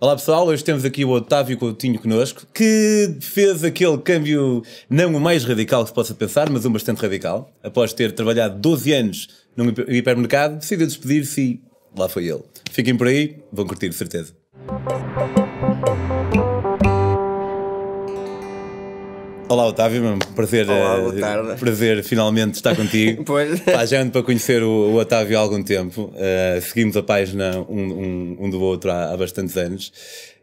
Olá pessoal, hoje temos aqui o Otávio Coutinho connosco, que fez aquele câmbio não o mais radical que se possa pensar, mas um bastante radical. Após ter trabalhado 12 anos num hipermercado, decidiu despedir-se e lá foi ele. Fiquem por aí, vão curtir de certeza. Olá Otávio, é prazer, Olá, eh, boa tarde. prazer finalmente estar contigo. pois. Pá, já ando para conhecer o, o Otávio há algum tempo, uh, seguimos a página um, um, um, do outro há, há bastantes anos,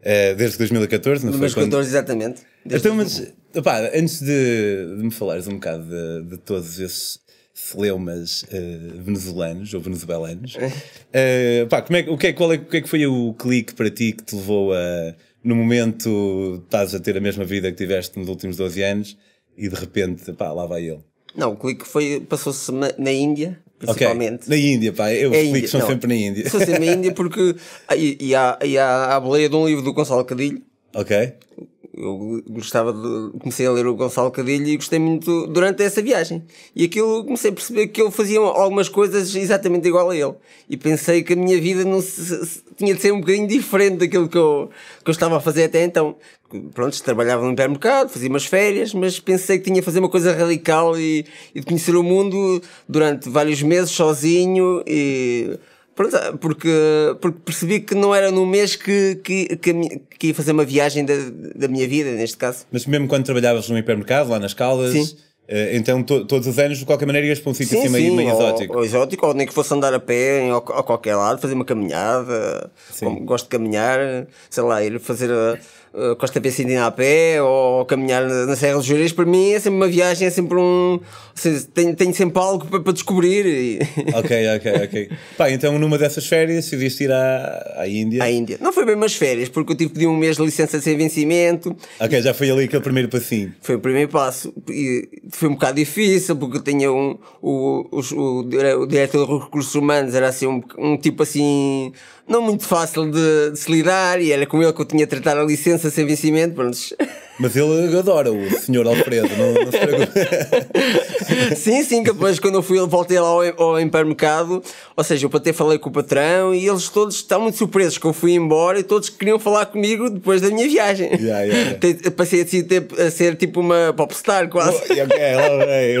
uh, desde 2014, não 2014, foi? 2014, exatamente. então, mas, opá, antes de, de, me falares um bocado de, de todos esses celeumas uh, venezuelanos ou venezuelanos, uh, pá, como é, o, que é, qual é, o que é que foi o clique para ti que te levou a no momento estás a ter a mesma vida que tiveste nos últimos 12 anos e de repente, pá, lá vai ele. Não, o clique foi, passou-se na Índia, principalmente. Okay. Na Índia, pá, eu, é os cliques são não, sempre na Índia. São sempre na Índia porque. Ah, e, e, há, e há a boleia de um livro do Gonçalo Cadilho. Ok eu gostava de, comecei a ler o Gonçalo Cadilho e gostei muito durante essa viagem. E aquilo comecei a perceber que eu fazia algumas coisas exatamente igual a ele. E pensei que a minha vida não se, se, tinha de ser um bocadinho diferente daquilo que eu, que eu estava a fazer até então. Pronto, trabalhava no hipermercado, fazia umas férias, mas pensei que tinha de fazer uma coisa radical e, e de conhecer o mundo durante vários meses sozinho e ah, porque, porque percebi que não era no mês que, que, que, que ia fazer uma viagem da, da minha vida, neste caso. Mas mesmo quando trabalhavas num hipermercado, lá nas Caldas, Sim. Eh, então, to, todos os anos, de qualquer maneira, ias para um sítio assim meio, meio exótico. Ou, exótico, ou nem que fosse andar a pé em, ou, a qualquer lado, fazer uma caminhada. Como, gosto de caminhar, sei lá, ir fazer eh, Costa Pensidinha a pé ou caminhar na Serra dos Jurês, para mim é sempre uma viagem, é sempre um. Assim, tenho, tenho, sempre algo para, para descobrir. Ok, ok, ok. Pá, então numa dessas férias decidiste ir à, à Índia? À Índia. Não foi bem umas férias, porque eu tive que pedir um mês de licença sem vencimento. Ok, já foi ali aquele primeiro passinho. Foi o primeiro passo. E foi um bocado difícil, porque eu tinha um. O, o, o, o diretor de recursos humanos era assim, um, um tipo assim. Não muito fácil de, de se lidar, e era com ele que eu tinha de tratar a licença Aliança Sem Vencimento, pronto. Mas ele adora o senhor Alfredo, não, não se preocupe. sim, sim, depois quando eu fui, voltei lá ao, ao hipermercado, ou seja, eu até falei com o patrão e eles todos estavam muito surpresos que eu fui embora e todos queriam falar comigo depois da minha viagem. Yeah, yeah, yeah. Passei a ser, a ser tipo uma popstar quase. Oh, okay,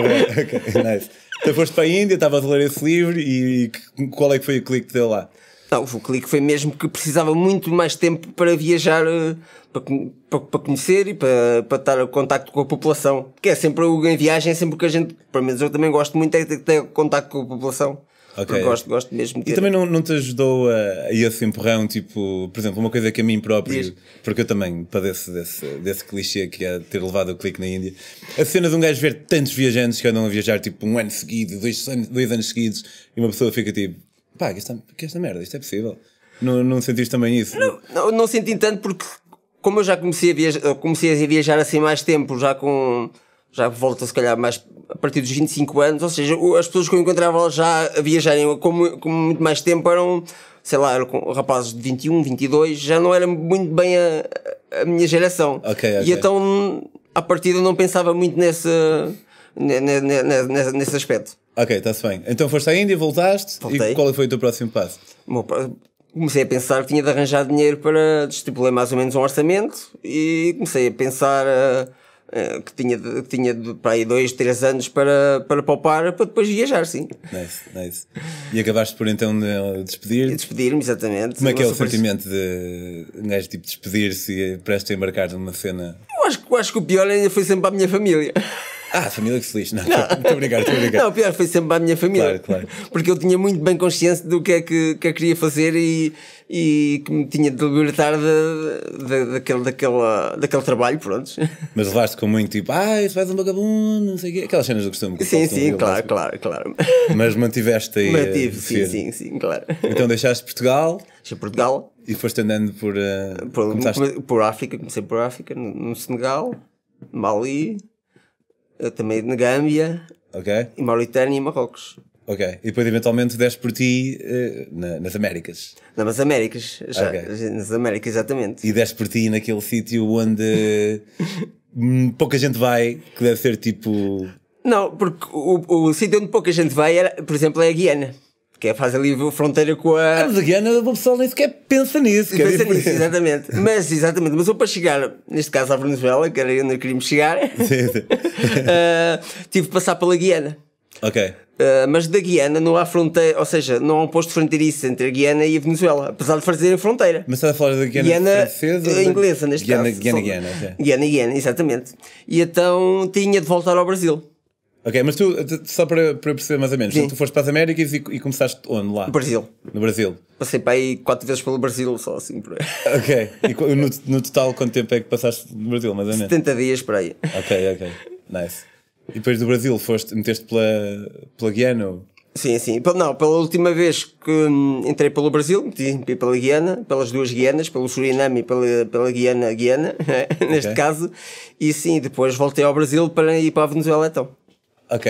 okay, nice. Então foste para a Índia, estavas a ler esse livro e qual é que foi o clique de lá? Não, o clique foi mesmo que precisava muito mais tempo para viajar, eh, para, para, para conhecer e para, para estar em contacto com a população. Que é sempre em viagem, é sempre que a gente, pelo menos eu também gosto muito, é ter, ter contacto com a população. Okay. Gosto, gosto mesmo. E também não, não te ajudou a, a esse empurrão, tipo, por exemplo, uma coisa que a mim próprio, Diz. porque eu também padeço desse, desse clichê que é ter levado o clique na Índia. A cena de um gajo ver tantos viajantes que andam a viajar tipo um ano seguido, dois, dois anos seguidos, e uma pessoa fica tipo, pá, que esta, que esta merda, isto é possível. Não, não sentiste também isso? Não, não, não senti tanto porque, como eu já comecei a viajar, comecei a viajar assim mais tempo, já com. Já volta se calhar mais a partir dos 25 anos, ou seja, as pessoas que eu encontrava já a viajarem com, com muito mais tempo eram, sei lá, eram rapazes de 21, 22, já não era muito bem a, a minha geração. Okay, okay. E então, à partida, não pensava muito nesse, nesse, nesse aspecto. Ok, está-se bem. Então foste à Índia, voltaste Voltei. e qual foi o teu próximo passo? Bom, comecei a pensar que tinha de arranjar dinheiro para. estipular mais ou menos um orçamento e comecei a pensar. Uh, que tinha, de, que tinha de, para aí dois, três anos para, para poupar para depois viajar, sim. Nice, nice. E acabaste por então de despedir? Despedir-me, exatamente. Como é que é o sentimento de um gajo tipo despedir-se e prestes a embarcar numa cena? Eu acho, eu acho que o pior ainda foi sempre para a minha família. Ah, família que feliz. Não, estou a brincar, estou a brincar. Não, o pior é foi sempre para a minha família. Claro, claro. Porque eu tinha muito bem consciência do que é que, que eu queria fazer e, e que me tinha de libertar de, de, daquele, daquela, daquele trabalho, pronto. Mas levaste com muito tipo, ah, isso vais um vagabundo, não sei o quê. Aquelas cenas do costume. Sim, sim, claro, claro, claro. Mas mantiveste aí. Mantive, sim, sim, sim, claro. Então deixaste Portugal. Deixei Portugal. E foste andando por. Uh, por, começaste... por África, comecei por África, no, no Senegal, Mali. Eh, também na Gâmbia, okay. em Mauritânia e Marrocos. Ok. E depois eventualmente deste por ti uh, na, nas Américas. nas Américas, já, okay. nas Américas, exatamente. E deste por ti naquele sítio onde pouca gente vai, que deve ser tipo. Não, porque o, o sítio onde pouca gente vai, era, por exemplo, é a Guiana que é fazer ali fronteira com a. A vegana, o pessoal nem sequer pensa nisso. Pensa dizer... nisso, exatamente. mas, exatamente, mas eu para chegar, neste caso à Venezuela, que era onde queríamos chegar, uh, tive de passar pela Guiana. Ok. Uh, mas da Guiana não há fronteira, ou seja, não há um posto fronteiriço entre a Guiana e a Venezuela, apesar de fazerem fronteira. Mas está a falar da Guiana, Guiana francesa? Da... Inglesa, neste Guiana, caso. Guiana, Guiana, Guiana, exatamente. E então tinha de voltar ao Brasil. Ok, mas tu, só para, para perceber mais ou menos, tu foste para as Américas e, e começaste onde lá? No Brasil. No Brasil. Passei para aí quatro vezes pelo Brasil, só assim por aí. Ok, e no, no, total quanto tempo é que passaste no Brasil, mais ou menos? 70 dias para aí. Ok, ok, nice. E depois do Brasil foste, meteste pela, pela Guiana? Ou... Sim, sim. Não, pela última vez que hum, entrei pelo Brasil, meti pela Guiana, pelas duas Guianas, pelo Suriname e pela, pela Guiana, Guiana, né, okay. neste caso. E sim, depois voltei ao Brasil para ir para a Venezuela então. Ok,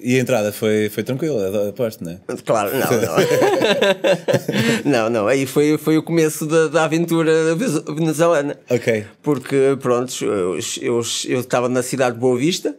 e a entrada foi, foi tranquila, aposto, não é? Claro, não, não. não, não, aí foi, foi o começo da, da aventura venezuelana. Ok. Porque, pronto, eu, eu, eu estava na cidade de Boa Vista,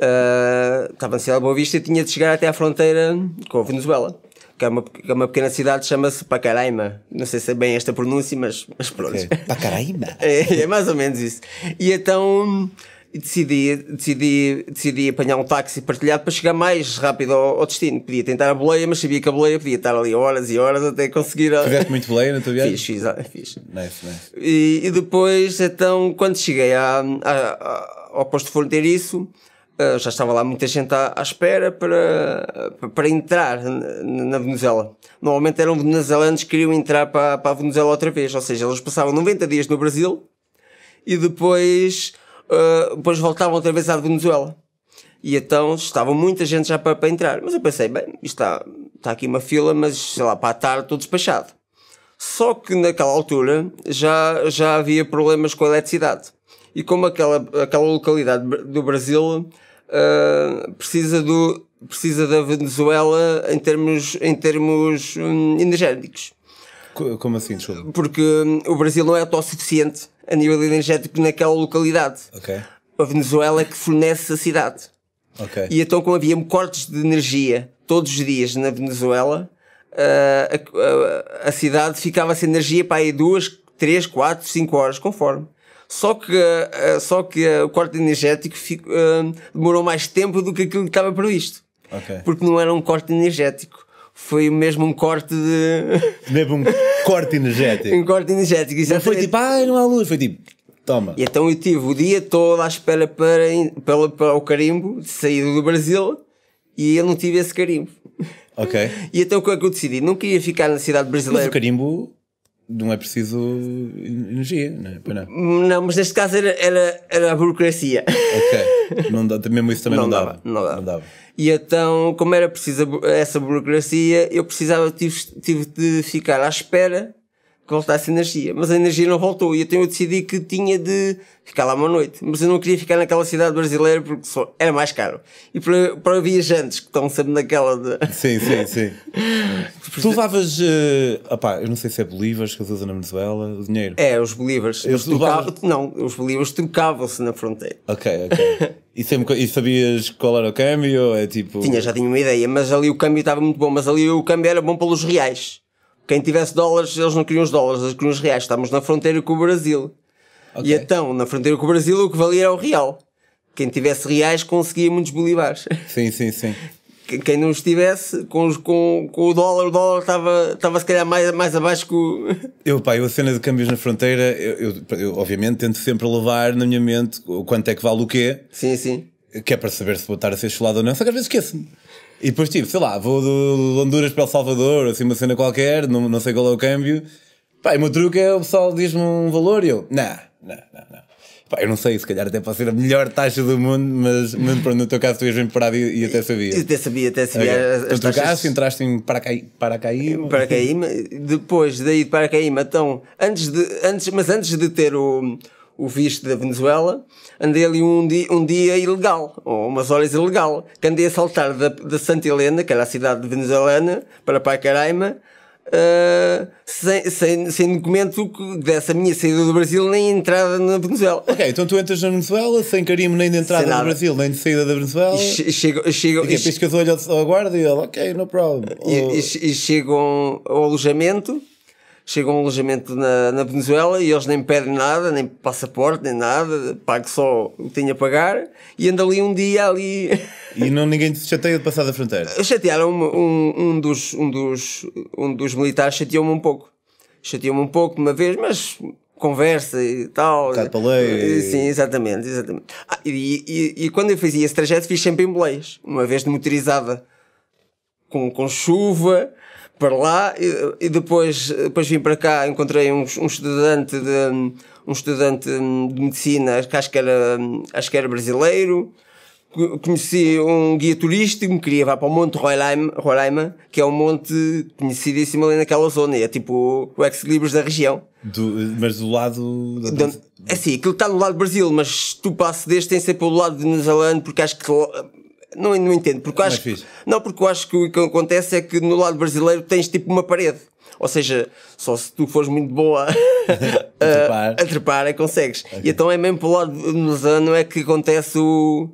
uh, estava na cidade de Boa Vista e tinha de chegar até à fronteira com a Venezuela. Que é, uma, que é uma pequena cidade, chama-se Pacaraima. Não sei se é bem esta pronúncia, mas, mas pronto. Okay. Pacaraima? É, é mais ou menos isso. E então e decidi, decidi, decidi apanhar um táxi partilhado para chegar mais rápido ao, ao, destino. Podia tentar a boleia, mas sabia que a boleia podia estar ali horas e horas até conseguir. A... Fizeste muito boleia na tua viagem? Fiz, fiz. fiz. Nice, nice. E, e, depois, então, quando cheguei à, à, ao posto fronteiriço, eh, já estava lá muita gente à, à espera para, para entrar na Venezuela. Normalmente eram venezuelanos que queriam entrar para, para a Venezuela outra vez, ou seja, eles passavam 90 dias no Brasil e depois ah, depois voltavam outra vez à Venezuela. E então estava muita gente já para, para entrar. Mas eu pensei, bem, está, está aqui uma fila, mas sei lá, para a tarde estou despachado. Só que naquela altura já, já havia problemas com a eletricidade. E como aquela, aquela localidade do Brasil uh, precisa, do, precisa da Venezuela em termos, em termos um, energéticos. Como assim, desculpa? Porque hum, o Brasil não é autossuficiente a nível energético naquela localidade. Ok. A Venezuela é que fornece a cidade. Ok. E então, como havia cortes de energia todos os dias na Venezuela, ah, a, a, ah, a cidade ficava sem energia para aí duas, três, quatro, cinco horas, conforme. Só que, ah, só que o corte energético demorou mais tempo do que aquilo que estava previsto. Okay. Porque não era um corte energético foi mesmo um corte de. Mesmo um corte energético. um corte energético, exatamente. Não foi tipo, ai, ah, não há luz, foi tipo, toma. E então eu tive o dia todo à espera para, para, para o carimbo de saída do Brasil e eu não tive esse carimbo. Ok. E então o que é que eu decidi? Não queria ficar na cidade brasileira. Mas o carimbo não é preciso energia, não é? Pois não. não, mas neste caso era, era, era a burocracia. Ok, não dá, mesmo isso também não, não, dava, dava. não, dava, não dava. E então, como era preciso essa burocracia, eu precisava, tive, tive de ficar à espera que voltasse energia. Mas a energia não voltou e então eu decidi que tinha de ficar lá uma noite. Mas eu não queria ficar naquela cidade brasileira porque só era mais caro. E para, para viajantes que estão sempre naquela de... Sim, sim, sim. tu levavas. Uh, eh, eu não sei se é bolívares que se na Venezuela, o dinheiro. É, os bolívares. Eles trocavam, Não, os bolívares trocavam-se na fronteira. Ok, ok. E, sempre, e sabias qual era o câmbio? É tipo... Tinha, já tinha uma ideia, mas ali o câmbio estava muito bom, mas ali o câmbio era bom pelos reais. Quem tivesse dólares, eles não queriam os dólares, eles queriam os reais. Estávamos na fronteira com o Brasil. Okay. E então, na fronteira com o Brasil, o que valia era o real. Quem tivesse reais conseguia muitos bolivares. Sim, sim, sim. Quem não estivesse com, com, com o dólar, o dólar estava, estava se calhar mais, mais abaixo que o. Eu, pá, eu a cena de câmbios na fronteira, eu, eu, eu obviamente tento sempre levar na minha mente o quanto é que vale o quê. Sim, sim que é para saber se vou estar a ser chulado ou não, só que às vezes esqueço-me. E depois, tipo, sei lá, vou do, de Honduras para El Salvador, assim, uma cena qualquer, não, não sei qual é o câmbio. Pá, e o meu truque é o pessoal diz-me um valor e eu, não, não, não, não. Pá, eu não sei, se calhar até pode ser a melhor taxa do mundo, mas, mas pronto, no teu caso tu ias bem parado e, e até sabia. Até sabia, até sabia. Okay. As, então, taxas... Caso, entraste em Paracaí... Paracaíma. Paracaíma, depois daí de Paracaíma, então, antes de, antes, mas antes de ter o o visto da Venezuela, andei ali um dia, um dia ilegal, ou umas horas ilegal, que andei a saltar da, da Santa Helena, que era a cidade venezuelana, para Pacaraima, Uh, eh, sem, sem, sem, documento que desse a minha saída do Brasil nem entrada na Venezuela. Ok, então tu entras na Venezuela sem carimbo nem de entrada no Brasil, nem de saída da Venezuela. E chego, chego, e, e é piscas o olho ao guarda e ele, ok, no problem. E, e, e chegam ao alojamento chegam a um alojamento na, na Venezuela e eles nem pedem nada, nem passaporte, nem nada, pago só o que tinha a pagar e ando ali um dia ali. E não ninguém te chateia de passar da fronteira? Chatearam um, um, dos, um, dos, um dos militares chateou-me um pouco. Chateou-me um pouco uma vez, mas conversa e tal. Um lei. Sim, exatamente, exatamente. Ah, e, e, e, quando eu fazia esse trajeto fiz sempre em boleias, uma vez de motorizada, com, com chuva para lá e, e, depois, depois vim para cá, encontrei um, um estudante de um estudante de medicina, que acho que era, acho que era brasileiro. Conheci um guia turístico, me queria vá para o Monte Roraima, que é um monte conhecidíssimo ali naquela zona, e é tipo o ex-libris da região. Do, mas do lado. Da... Do, então, é assim, aquilo está no lado do Brasil, mas tu passas deste tem sempre o lado de New Zelândia, porque acho que não, não entendo, porque é acho que, não, porque acho que o que acontece é que no lado brasileiro tens tipo uma parede. Ou seja, só se tu fores muito boa a, trepar. a trepar, é consegues. Okay. E então é mesmo pelo lado lusano é que acontece o,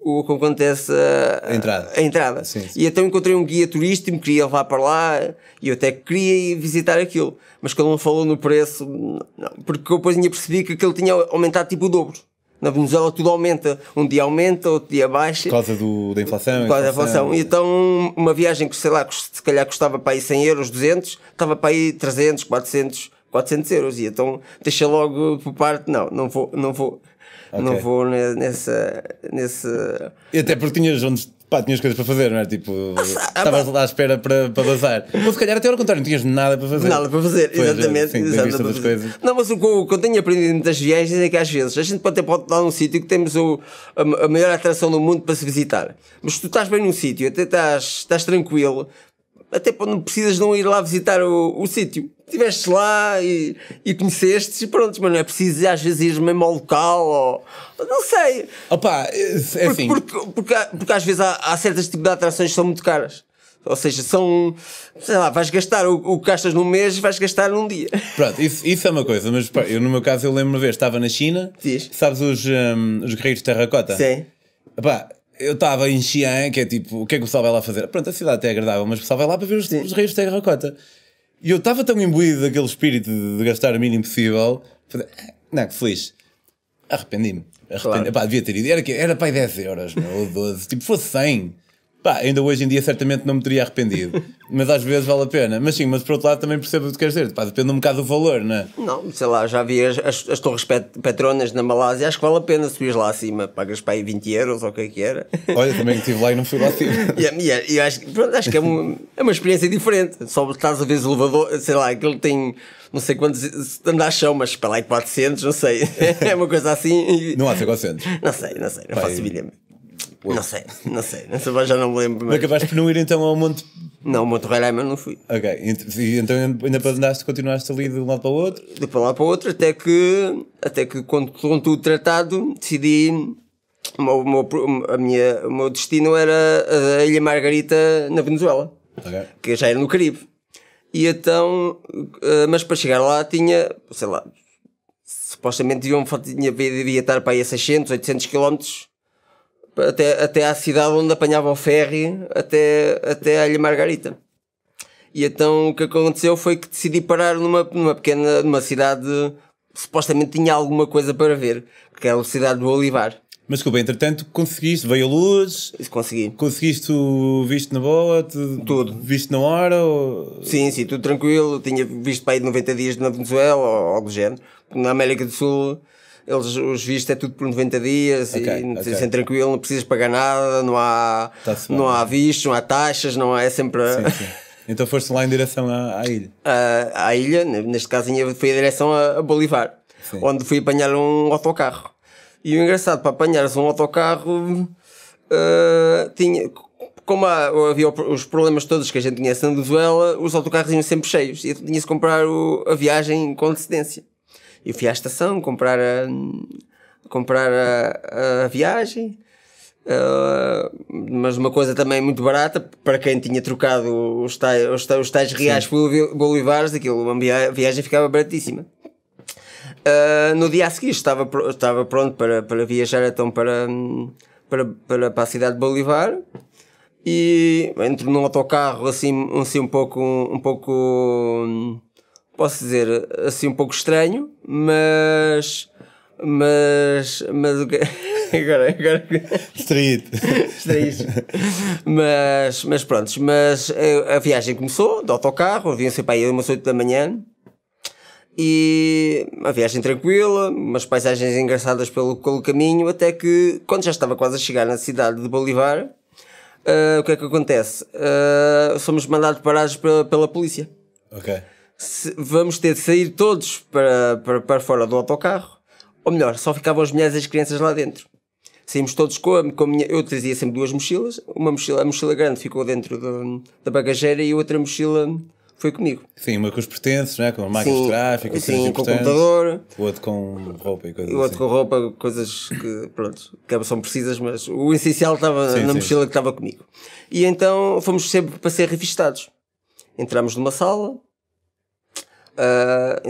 o que acontece a, a entrada. A entrada. Sim, sim. E então encontrei um guia turístico, me queria levar para lá e eu até queria ir visitar aquilo. Mas quando ele não falou no preço, não, porque depois ainda percebi que aquilo tinha aumentado tipo o dobro. Na Venezuela tudo aumenta. Um dia aumenta, outro dia baixa. Por causa do, da inflação. Por causa inflação. da inflação. Então, uma viagem que, sei lá, se calhar custava para aí 100 euros, 200, estava para aí 300, 400, 400 euros. E então, deixa logo por parte. Não, não vou, não vou. Okay. Não vou nessa, nessa. E até porque tinhas onde pá, tinhas coisas para fazer, não é? Tipo, estavas lá à espera para, para bazar. Ou se calhar até ao contrário, não tinhas nada para fazer. Nada para fazer, pois, exatamente. exatamente para fazer. Não, mas o que, eu, o que eu tenho aprendido muitas viagens é que às vezes a gente pode até pode estar num sítio que temos o, a, a, maior atração do mundo para se visitar. Mas tu estás bem num sítio, até estás, estás tranquilo, até não precisas não ir lá visitar o, o sítio estiveste lá e, e conheceste e pronto, mas não é preciso às vezes ir mesmo ao local ou não sei. Opa, é, é assim. Porque, porque, porque, porque às vezes há, há certas tipos de atrações que são muito caras. Ou seja, são. Sei lá, vais gastar o, o que gastas num mês, vais gastar num dia. Pronto, isso, isso é uma coisa, mas pá, eu no meu caso eu lembro-me ver, estava na China. Diz. Sabes os, um, os guerreiros de terracota? Sim. opa eu estava em Xi'an, que é tipo, o que é que o pessoal vai lá fazer? Pronto, a cidade até é agradável, mas o pessoal vai lá para ver os, os guerreiros de terracota. E eu estava tão imbuído daquele espírito de, gastar o mínimo possível. Falei, ah, não, que feliz. Arrependi-me. Arrependi. Claro. devia ter ido. Era, era para 10 euros, meu, ou 12. tipo, fosse 100. Pá, ainda hoje em dia certamente não me teria arrependido, mas às vezes vale a pena. Mas sim, mas por outro lado também percebo o que tu queres dizer, pá, depende um bocado do valor, não é? Não, sei lá, já vi as, as, as torres pet, Petronas na Malásia, acho que vale a pena subir lá acima, pagas para aí 20 euros ou o que é que era. Olha, também estive lá e não fui lá acima. e, é, e, é, e acho, pronto, acho que é uma, é uma experiência diferente, só estás a ver o elevador, sei lá, aquilo tem não sei quantos a chão mas para lá é 400, não sei. é uma coisa assim. Não há 400. Não sei, não sei, não Pai, faço ideia. Não sei, não sei, já não me lembro. Mas... acabaste por não ir então ao Monte. Não, ao Monte Roraima não fui. Ok, então ainda para andaste, continuaste ali de um lado para o outro? De para lá para o outro, até que, até que quando, com tudo tratado, decidi. O meu, meu, a minha, o meu destino era a Ilha Margarita, na Venezuela, okay. que já era no Caribe. E então, eh, mas para chegar lá tinha, sei lá, supostamente devia, devia estar para aí a 600, 800 quilómetros até, até à cidade onde apanhava o ferry até, até à Ilha Margarita. E então o que aconteceu foi que decidi parar numa, numa pequena numa cidade supostamente tinha alguma coisa para ver, que era é a cidade do Olivar. Mas desculpa, entretanto conseguiste, veio a luz. Consegui. Conseguiste o visto na boa? tudo. Visto na hora? Ou... Sim, sim, tudo tranquilo. Tinha visto para aí 90 dias na Venezuela ou algo do género. Na América do Sul eles, os vistos é tudo por 90 dias okay, e okay. Assim, tranquilo, não precisas pagar nada, não há, tá não há vistos, não há taxas, não há, é sempre. Sim, sim. Então foste lá em direção à, à ilha? À, à, ilha, neste caso foi em direção a, a Bolivar, sim. onde fui apanhar um autocarro. E o engraçado, para apanhares um autocarro, uh, tinha, como havia os problemas todos que a gente tinha na Venezuela, os autocarros iam sempre cheios e tinha-se comprar o, a viagem com antecedência eu fui à estação comprar a, comprar a, a viagem. Uh, mas uma coisa também muito barata para quem tinha trocado os tais, os tais, os tais reais Sim. bolivares, aquilo, uma viagem ficava baratíssima. Uh, no dia a seguir estava, estava pronto para, para viajar então para, para, para, para a cidade de Bolivar e entro num autocarro assim, assim um pouco um pouco posso dizer, assim um pouco estranho, mas. Mas. Mas o que. Agora. agora... Estranho. mas, mas pronto, mas a, eh, a, viagem começou de autocarro, vinha sempre aí umas 8 da manhã. E uma viagem tranquila, umas paisagens engraçadas pelo, pelo caminho, até que quando já estava quase a chegar na cidade de Bolivar, uh, eh, o que é que acontece? Uh, somos mandados parados pela, pela polícia. Ok vamos ter de sair todos para, para, para fora do autocarro, ou melhor, só ficavam as mulheres e as crianças lá dentro. Saímos todos com a, com a minha. Eu trazia sempre duas mochilas, uma mochila, a mochila grande ficou dentro do, da bagageira e outra mochila foi comigo. Sim, uma com os pertences, né? com as máquinas de tráfico, sim, com o computador. O outro com roupa e coisas O outro assim. com roupa, coisas que, pronto, que é, são precisas, mas o essencial estava sim, na sim. mochila que estava comigo. E então fomos sempre para ser revistados. Entramos numa sala, ah,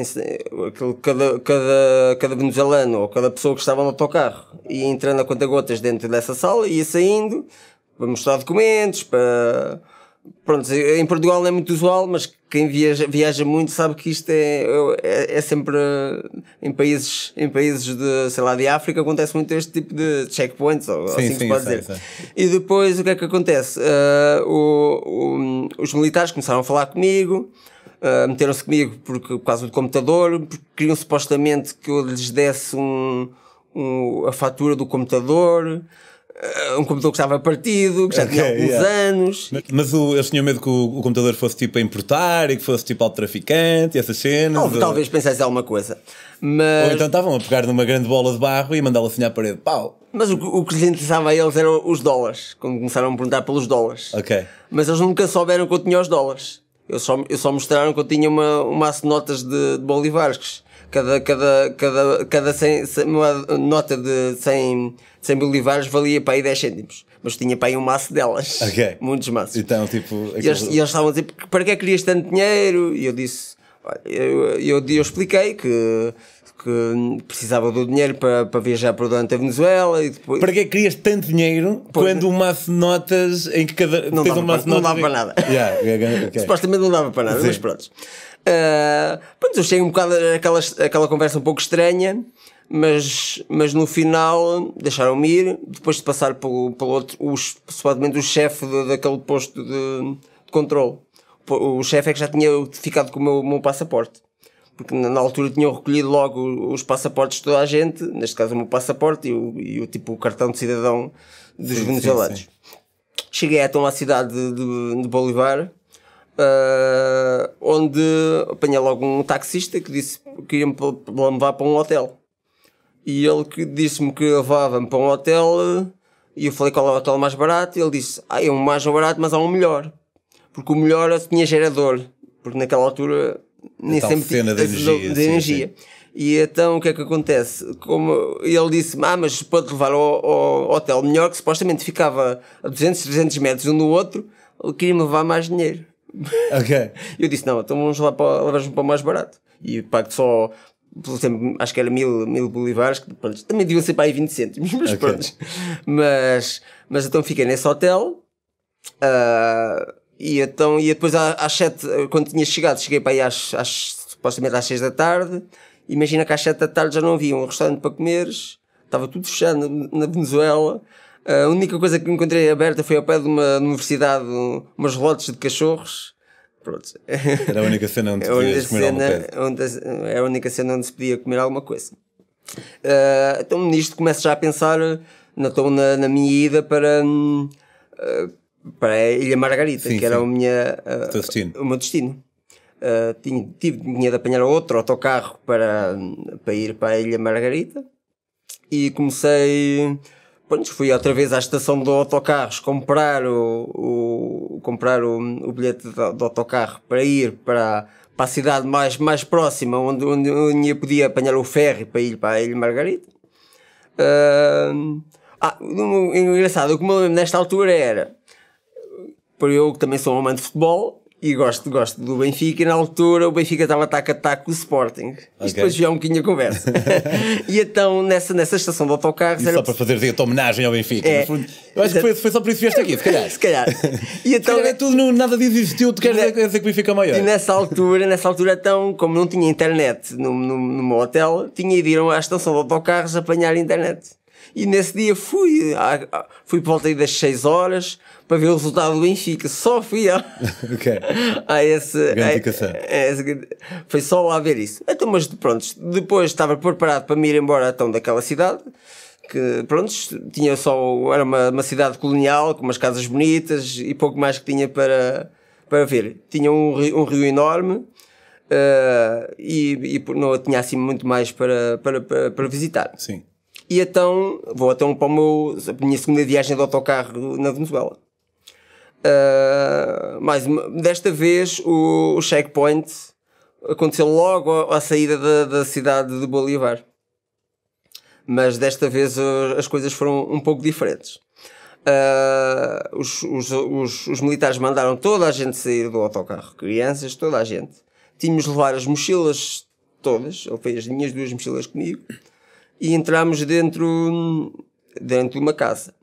aquele cada, cada, cada venezuelano ou cada pessoa que estava no autocarro ia entrando a conta-gotas dentro dessa sala e ia saindo para mostrar documentos, para. Pronto, em Portugal não é muito usual, mas quem viaja, viaja muito sabe que isto é, é, é, sempre em países, em países de, sei lá, de África acontece muito este tipo de checkpoints, ou, sim, assim sim, se pode sim, dizer. Sim. E depois o que é que acontece? Uh, o, o, os militares começaram a falar comigo, Meteram-se comigo porque, por causa do computador, porque queriam supostamente que eu lhes desse um, um a fatura do computador eh, um computador que estava partido, que já okay, tinha alguns yeah. anos. Mas, mas o, eles tinham medo que o, o, computador fosse tipo a importar e que fosse tipo ao traficante e essas cenas. Ou, ou... talvez pensasse alguma coisa. Mas... Ou então estavam a pegar numa grande bola de barro e mandá-la assim à parede. Pau! Mas o, o que lhes interessava a eles eram os dólares, quando começaram a me perguntar pelos dólares. Ok. Mas eles nunca souberam que eu tinha os dólares. Eu só, eu só mostraram que eu tinha uma, um maço de notas de, de bolivares. Cada, cada, cada, cada 100, 100, uma nota de 100, 100 bolivares valia para aí 10 cêntimos. Mas tinha para aí um maço delas. Okay. Muitos maços. Então, tipo. E eles, e eles estavam a dizer: para que é que querias tanto dinheiro? E eu disse: eu, eu, eu expliquei que porque hum, precisava do dinheiro para, para viajar para durante a Venezuela e depois. Para que é querias tanto dinheiro pois. quando o maço de notas em que cada. Não dava, um para, não dava para nada. Yeah, Supostamente não dava para nada, Sim. mas pronto. Uh, pronto, eu cheguei um bocado àquela, aquela conversa um pouco estranha mas, mas no final deixaram-me ir, depois de passar pelo, pelo outro, supostamente o chefe de, daquele posto de, de controle. O chefe é que já tinha ficado com o meu, meu passaporte porque na altura tinham recolhido logo os passaportes de toda a gente, neste caso o meu passaporte e o, e o tipo o cartão de cidadão dos sim, venezuelanos. Sim, sim. Cheguei então à cidade de, de Bolivar, uh, ah, onde apanhei logo um taxista que disse que ia-me levar para um hotel. E ele disse-me que levava-me para um hotel, e eu falei qual é o hotel mais barato, e ele disse, ah, é um mais barato, mas há um melhor. Porque o melhor tinha é gerador, porque naquela altura nem sempre cena de energia. De energia. Sim, E então o que é que acontece? Como ele disse, ah, mas pode levar ao, ao hotel melhor, que supostamente ficava a 200, 300 metros um do outro, ele queria-me levar mais dinheiro. Ok. eu disse, não, então vamos lá para, vamos para mais barato. E pago só, por exemplo, acho que era mil, mil bolivares, que pronto, também deviam ser para aí 20 cêntimos, mas okay. pronto. Mas, mas então fiquei nesse hotel. Uh, e então, e depois às sete, quando tinha chegado, cheguei para aí às, às supostamente às seis da tarde, imagina que às sete da tarde já não havia um restaurante para comeres, estava tudo fechado na, Venezuela, a única coisa que encontrei aberta foi ao pé de uma universidade, um, umas lotes de cachorros, Pronto. Era a única cena onde se é podia comer cena, alguma coisa. Onde, era é a única cena onde se podia comer alguma coisa. Uh, então nisto começo já a pensar na, então, na, na minha ida para... Uh, para a Ilha Margarita, sim, que era o, minha, uh, destino. o meu destino. Uh, tinha, tive, tinha de apanhar outro autocarro para, para ir para a Ilha Margarita e comecei. Pronto, fui outra vez à estação do autocarros comprar o, o comprar o, o bilhete do, autocarro para ir para, para a cidade mais, mais próxima, onde, onde, onde eu podia apanhar o ferry para ir para a Ilha Margarita. Uh, ah, engraçado, o que me lembro nesta altura era eu que também sou um amante de futebol e gosto, gosto do Benfica. E na altura o Benfica estava ataque a ataque com o Sporting. Okay. Isto depois já é um bocadinho a conversa. e então nessa, nessa estação de autocarros. era só para fazer a homenagem ao Benfica. É, eu acho que foi, foi só por isso que vieste aqui, se calhar. se calhar. E então, se calhar então- é tudo, não, nada disso existiu, tu queres né- dizer que o Benfica é maior. E nessa altura, nessa altura então, como não tinha internet no, no, no meu hotel, tinha de ir à estação de autocarros apanhar internet. E nesse dia fui, ah, ah, fui por volta das 6 horas para ver o resultado do Benfica. Só fui a, okay. a esse. A, a foi só lá ver isso. Então, mas pronto, depois estava preparado para me ir embora então daquela cidade que pronto, tinha só era uma, uma, cidade colonial com umas casas bonitas e pouco mais que tinha para, para ver. Tinha um, um rio enorme uh, e, e, não tinha assim muito mais para, para, para, para visitar. Sim. E então vou até então um para meu, a minha segunda viagem de autocarro na Venezuela. Uh, mais uma, desta vez o, o, checkpoint aconteceu logo à, saída da, da, cidade de Bolívar. Mas desta vez ah, as coisas foram um pouco diferentes. Uh, os, os, os, os militares mandaram toda a gente sair do autocarro, crianças, toda a gente. Tínhamos de levar as mochilas todas, eu fui as minhas duas mochilas comigo e entramos dentro, dentro de uma casa.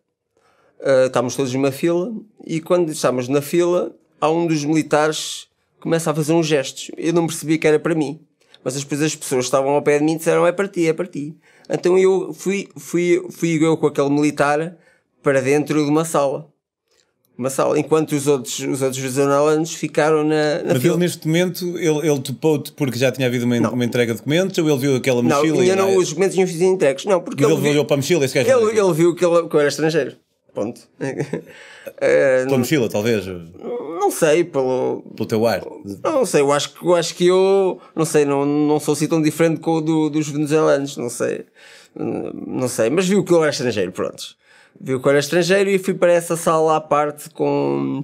Uh, ah, estávamos todos numa fila e quando estávamos na fila, há um dos militares começa a fazer uns gestos. Eu não percebi que era para mim, mas depois as pessoas estavam ao pé de mim e disseram: é para ti, é para ti. Então eu fui, fui, fui eu com aquele militar para dentro de uma sala uma sala, enquanto os outros, os outros venezuelanos ficaram na, na Mas fila. ele neste momento, ele, ele topou-te porque já tinha havido uma, não. uma entrega de documentos ou ele viu aquela mochila? Não, ainda não, os documentos tinham sido entregues, não, porque ele, ele viu, olhou para a mochila esse ele, ele viu que, ele, que eu era estrangeiro, ponto. uh, eh, Pela mochila, talvez? Não sei, pelo... Pelo teu ar? Não sei, eu acho, eu acho que eu, não sei, não, não sou assim tão diferente com o do, dos venezuelanos, não sei, hum, não sei, mas viu que eu era estrangeiro, pronto viu que eu era estrangeiro e fui para essa sala à parte com.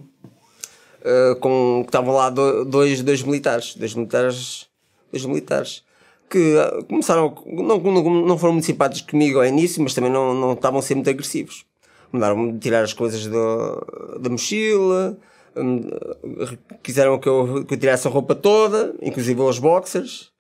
Uh, com que estavam lá dois, dois militares. Dois militares. Dois militares. Que eh, começaram. Não, não, não foram muito simpáticos comigo ao início, mas também não, não estavam a ser muito agressivos. Mandaram-me tirar as coisas do, da mochila. Hum, quiseram que eu, que eu tirasse a roupa toda, inclusive os boxers.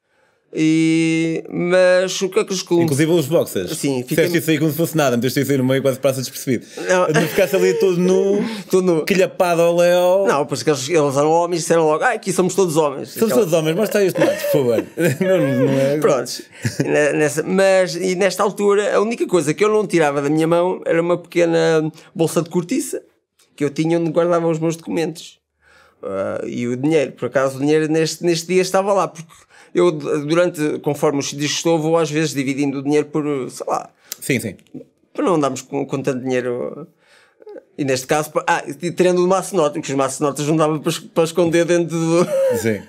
E, mas o que é que os clubes. Inclusive os boxers. Sim, fica... Fizeste isso aí como se fosse nada, meteste isso aí no meio quase passa despercebido. Não, não ficaste ali todo nu, todo nu. quilhapado ao Léo. Não, pois que eles, eram homens e disseram logo: ah, aqui somos todos homens. Somos Aquela... todos homens, mas está este lado, por favor. não, não é... Prontos. Nessa, mas, e nesta altura, a única coisa que eu não tirava da minha mão era uma pequena bolsa de cortiça que eu tinha onde guardava os meus documentos. Uh, e o dinheiro, por acaso, o dinheiro neste, neste dia estava lá, porque eu durante, conforme os discos estou, vou às vezes dividindo o dinheiro por, sei lá. Sim, sim. Para não andarmos com, com tanto dinheiro. E neste caso, ah, e tirando o maço norte, porque os maços notas não dava para, para esconder dentro do. Sim.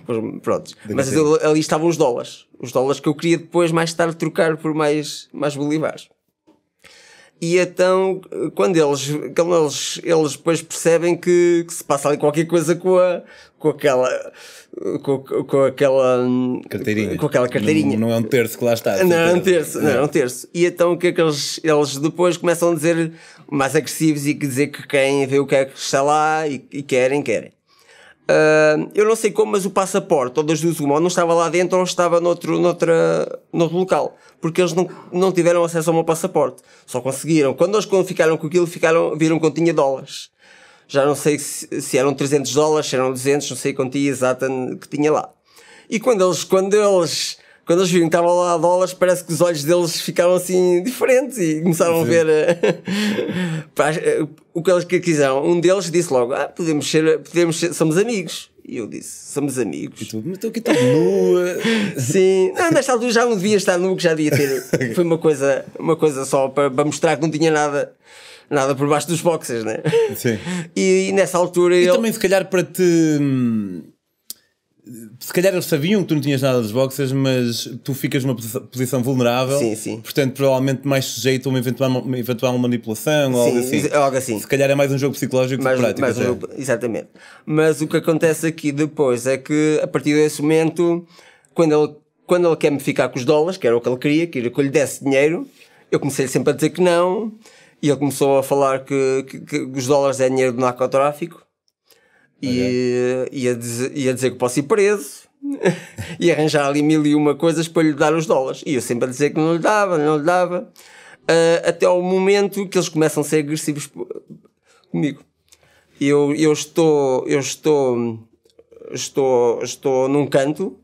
pronto Deve Mas ali estavam os dólares. Os dólares que eu queria depois, mais tarde, trocar por mais, mais bolivares. E então, quando eles, quando eles, eles depois percebem que, que se passa ali qualquer coisa com a, com aquela, com, com aquela carteirinha. Com aquela carteirinha. Não, não, é um terço que lá está. Não é um terço, não é um é. terço. E então o que é que eles, eles depois começam a dizer mais agressivos e dizer que querem ver o que é que está lá e, e querem, querem. Uh, eu não sei como, mas o passaporte, ou das duas, uma, ou não estava lá dentro ou estava noutro, noutra, noutro local porque eles não, não tiveram acesso ao meu passaporte. Só conseguiram. Quando eles quando ficaram com aquilo, ficaram, viram que tinha dólares. Já não sei se, se, eram 300 dólares, se eram 200, não sei a quantia exata que tinha lá. E quando eles, quando eles, quando eles viram que estavam lá dólares, parece que os olhos deles ficaram assim diferentes e começaram Sim. a ver eh, eh, o que eles quiseram. Um deles disse logo: ah, podemos ser, podemos ser, somos amigos. E eu disse: somos amigos. E tu, mas estou aqui tão nua. Sim, não, nesta altura já não devia estar nua, que já devia ter. Foi uma coisa, uma coisa só para, para mostrar que não tinha nada nada por baixo dos boxers, né? Sim. E, e nessa altura. E ele... também, se calhar, para te. Hum, se calhar eles sabiam que tu não tinhas nada dos boxers, mas tu ficas numa posição vulnerável. Sim, sim. Portanto, provavelmente mais sujeito a uma eventual, uma eventual manipulação ou algo assim. algo assim. Se calhar é mais um jogo psicológico mais, que prático. Mais um jogo, exatamente. Mas o que acontece aqui depois é que, a partir desse momento, quando ele, quando ele quer me ficar com os dólares, que era o que ele queria, queria que eu lhe desse dinheiro, eu comecei sempre a dizer que não. E ele começou a falar que, que, que os dólares é dinheiro do narcotráfico e ia dizer, a dizer que posso ir preso e arranjar ali mil e uma coisas para lhe dar os dólares. E eu sempre a dizer que não lhe dava, não lhe dava. Uh, até ao momento que eles começam a ser agressivos comigo. Eu, eu estou, eu estou, estou, estou num canto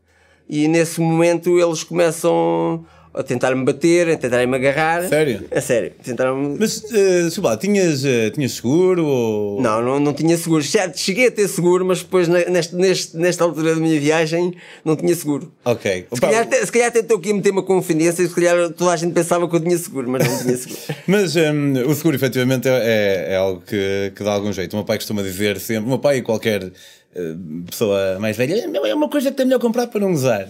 e nesse momento eles começam a tentar-me bater, a me agarrar. Sério? É sério. Tentaram Mas, uh, eh, sei lá, tinhas, uh, tinhas seguro ou... Não, não, não tinha seguro. Cheguei a ter seguro, mas depois neste, neste, nesta altura da minha viagem não tinha seguro. Ok. Se Opa. calhar, até, se calhar até estou aqui a meter uma confidência e se calhar toda a gente pensava que eu tinha seguro, mas não tinha seguro. mas um, ehm, o seguro, efetivamente, é, é, algo que, que dá algum jeito. O meu pai costuma dizer sempre, o meu pai e qualquer eh, pessoa mais velha, não, é, é uma coisa que é melhor comprar para não usar.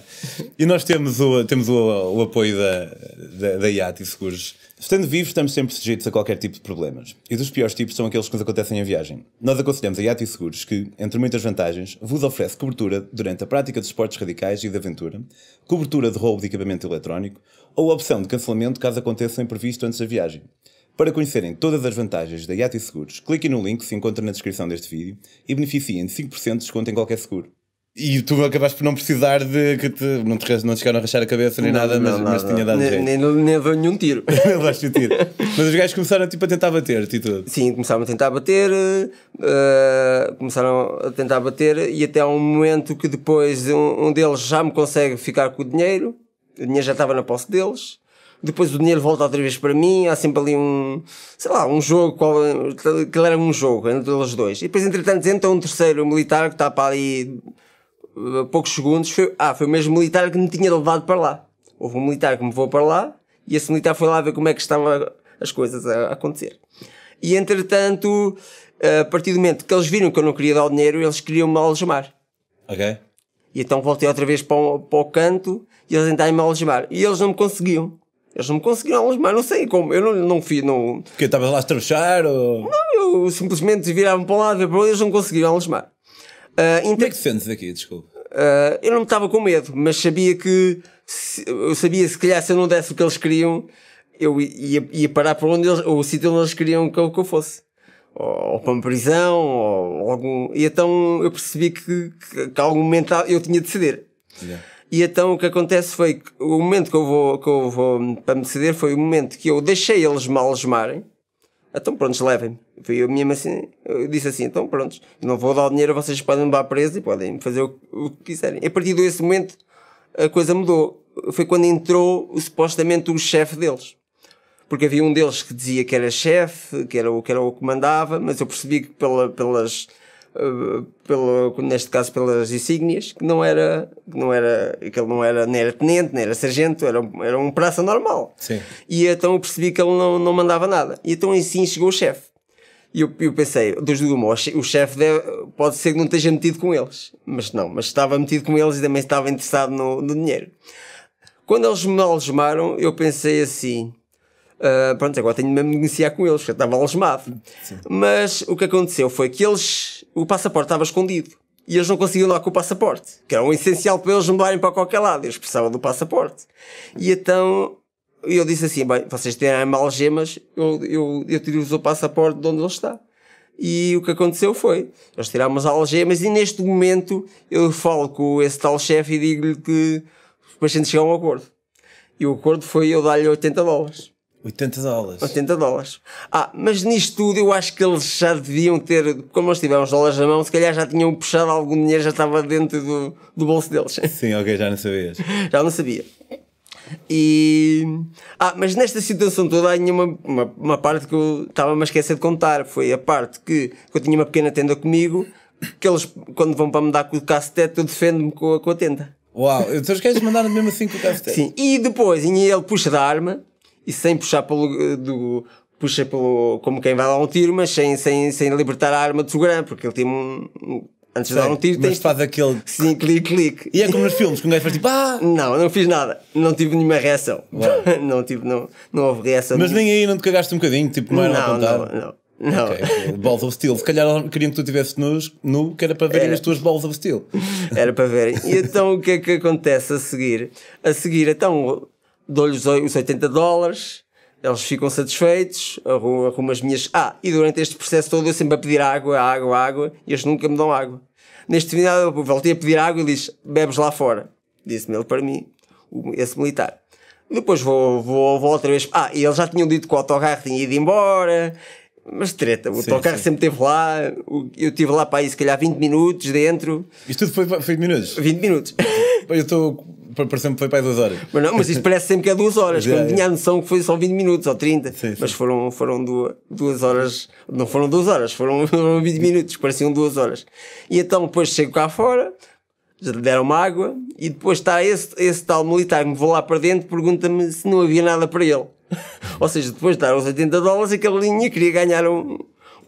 e nós temos o, temos o, o apoio da, da, da IAT e seguros. Estando vivos, estamos sempre sujeitos a qualquer tipo de problemas. E dos piores tipos são aqueles que nos acontecem em viagem. Nós aconselhamos a IAT e Seguros que, entre muitas vantagens, vos oferece cobertura durante a prática de esportes radicais e de aventura, cobertura de roubo de equipamento eletrónico ou a opção de cancelamento caso aconteça um imprevisto antes da viagem. Para conhecerem todas as vantagens da Yati Seguros, cliquem no link que se encontra na descrição deste vídeo e beneficiem de 5% de desconto em qualquer seguro. E tu acabaste por não precisar de que te, não te não te chegaram a rachar a cabeça nem não, nada, não, mas, não, mas tinha dado jeito. Nem, nem nenhum tiro. tiro. mas os gajos começaram tipo, a tentar bater-te e tudo. Sim, começaram a tentar bater, uh, começaram a tentar bater e até há um momento que depois um, um deles já me consegue ficar com o dinheiro, o dinheiro já estava na posse deles depois o dinheiro volta outra vez para mim, há sempre ali um, sei lá, um jogo, qual, aquilo era um jogo entre eles dois. E depois, entretanto, entra um terceiro militar que está para ali a eh, poucos segundos. Foi, ah, foi o mesmo militar que me tinha levado para lá. Houve um militar que me levou para lá e esse militar foi lá ver como é que estavam as coisas a acontecer. E entretanto, eh, a partir do momento que eles viram que eu não queria dar o dinheiro, eles queriam me algemar. Ok. E então voltei outra vez para o, para o canto e eles tentaram me algemar. E eles não me conseguiam. Eles não me conseguiram algemar, não sei como. Eu não, não fui. Não... Porque estavas lá a estrechar? Ou... Não, eu simplesmente virava para um lado e para outro, eles não conseguiram algemar. Uh, ah, Como é que te sentes aqui? Desculpa. Uh, eu não estava com medo, mas sabia que. Se, eu sabia se calhar se eu não desse o que eles queriam, eu ia, ia parar para onde eles. o sítio onde eles queriam que eu, que eu fosse. Ou, ou para uma prisão, ou algum. E então eu percebi que, que, que algum momento eu tinha de ceder. Yeah. E então o que acontece foi que o momento que eu vou, que eu vou para me decidir foi o momento que eu deixei eles mal lesmarem. Então prontos, levem-me. Foi eu mesmo assim, eu disse assim, então prontos, não vou dar o dinheiro, vocês podem me dar preso e podem fazer o, o que quiserem. E a partir desse momento a coisa mudou. Foi quando entrou supostamente o chefe deles porque havia um deles que dizia que era chefe, que era o que era o que mandava, mas eu percebi que pela, pelas eh, pelo, neste caso pelas insígnias, que não era, que não era, que ele não era, nem era tenente, nem era sargento, era, era um praça normal. Sim. E então eu percebi que ele não, não mandava nada. E então assim chegou o chefe. E eu, eu pensei, dos do o chefe pode ser que não esteja metido com eles. Mas não, mas estava metido com eles e também estava interessado no, no dinheiro. Quando eles me algemaram, eu pensei assim, Uh, pronto, agora tenho mesmo de negociar com eles, eu estava algemado. Mas o que aconteceu foi que eles, o passaporte estava escondido e eles não conseguiam lá com o passaporte, que era o um essencial para eles mudarem para qualquer lado, eles precisavam do passaporte. E então eu disse assim: bem, vocês têm algemas, eu, eu, eu tiro-vos o passaporte de onde ele está. E o que aconteceu foi, eles tiraram as algemas e neste momento eu falo com esse tal chefe e digo-lhe que os de chegar a um acordo. E o acordo foi eu dar-lhe 80 dólares. 80 dólares. 80 dólares. Ah, mas nisto tudo eu acho que eles já deviam ter, como nós tivemos dólares na mão, se calhar já tinham puxado algum dinheiro, já estava dentro do, do bolso deles. Sim, ok, já não sabias. já não sabia. E. Ah, mas nesta situação toda há uma, uma, uma parte que eu estava-me a esquecer de contar. Foi a parte que, que, eu tinha uma pequena tenda comigo, que eles, quando vão para me dar com o cacetete, eu defendo-me com, com, a tenda. Uau, então queres mandar mandaram mesmo assim com o cacetete. Sim, e depois e ele puxa da arma e sem puxar pelo, do, puxa pelo, como quem vai dar um tiro, mas sem, sem, sem libertar a arma do segurança, porque ele tinha um, Antes Sei, de dar um tiro, tens. faz aquele. Sim, clique, clique. E é como nos filmes, quando um gajo faz tipo. Ah! Não, não fiz nada. Não tive nenhuma reação. não tive, não, não houve reação. Mas nem aí não te cagaste um bocadinho, tipo, não era não, apontar. Não, não. Não. Okay. Balls of Steel. Se calhar queriam que tu estivesse nus, nu, que era para verem era. as tuas Balls of Steel. Era para verem. E então o que é que acontece a seguir? A seguir, então dou-lhes os 80 dólares, eles ficam satisfeitos, arrumo, arrumo as minhas. Ah, e durante este processo todo eu sempre a pedir água, água, água, e eles nunca me dão água. Neste final eu voltei a pedir água e diz: bebes lá fora. Disse-me ele para mim, esse militar. Depois vou, vou, vou outra vez. Ah, e eles já tinham dito que o autocarro tinha ido embora mas treta. O autocarro sempre esteve lá, eu estive lá para aí se calhar 20 minutos dentro. Isto tudo foi, foi 20 minutos? 20 minutos. Eu estou. Parece que foi para aí 2 horas. Mas, não, mas isto parece sempre que é 2 horas. É, quando é, tinha a noção que foi só 20 minutos ou 30. Sim, mas sim. foram, foram duas, horas. Não foram 2 horas, foram, 20 minutos. Pareciam 2 horas. E então depois chego cá fora, deram me água. E depois está esse, esse tal militar que me vou lá para dentro, pergunta-me se não havia nada para ele. Ou seja, depois de dar os 80 dólares, aquela linha queria ganhar um,